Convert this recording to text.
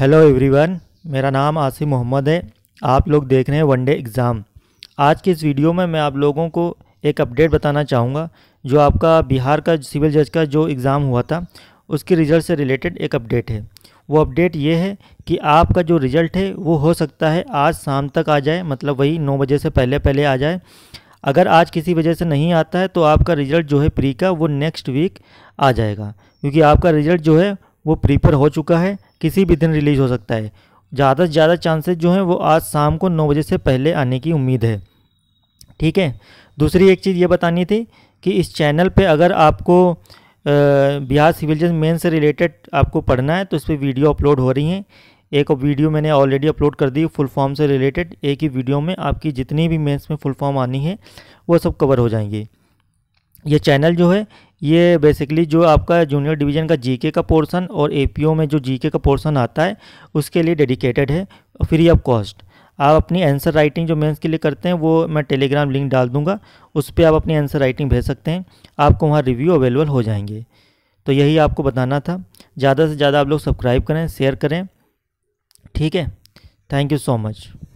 hello everyone मेरा नाम आसिम मोहम्मद है आप लोग देख रहे हैं वनडे एग्ज़ाम आज के इस वीडियो में मैं आप लोगों को एक अपडेट बताना चाहूँगा जो आपका बिहार का सिविल जज का जो एग्ज़ाम हुआ था उसके रिज़ल्ट से रिलेटेड एक अपडेट है वो अपडेट ये है कि आपका जो रिज़ल्ट है वो हो सकता है आज शाम तक आ जाए मतलब वही नौ बजे से पहले पहले आ जाए अगर आज किसी वजह से नहीं आता है तो आपका रिज़ल्ट जो है प्री का वो नेक्स्ट वीक आ जाएगा क्योंकि आपका रिज़ल्ट जो है वो प्रीपर हो चुका है किसी भी दिन रिलीज़ हो सकता है ज़्यादा से ज़्यादा चांसेस जो हैं वो आज शाम को नौ बजे से पहले आने की उम्मीद है ठीक है दूसरी एक चीज़ ये बतानी थी कि इस चैनल पे अगर आपको बिहार सिविल जज मेन से रिलेटेड आपको पढ़ना है तो इस पर वीडियो अपलोड हो रही हैं एक वीडियो मैंने ऑलरेडी अपलोड कर दी फुल फॉर्म से रिलेटेड एक ही वीडियो में आपकी जितनी भी मेंस में फुल फॉर्म आनी है वो सब कवर हो जाएंगी ये चैनल जो है ये बेसिकली जो आपका जूनियर डिवीज़न का जीके का पोर्सन और एपीओ में जो जीके का पोर्सन आता है उसके लिए डेडिकेटेड है फ्री ऑफ कॉस्ट आप अपनी आंसर राइटिंग जो मेंस के लिए करते हैं वो मैं टेलीग्राम लिंक डाल दूंगा उस पर आप अपनी आंसर राइटिंग भेज सकते हैं आपको वहाँ रिव्यू अवेलेबल हो जाएंगे तो यही आपको बताना था ज़्यादा से ज़्यादा आप लोग सब्सक्राइब करें शेयर करें ठीक है थैंक यू सो मच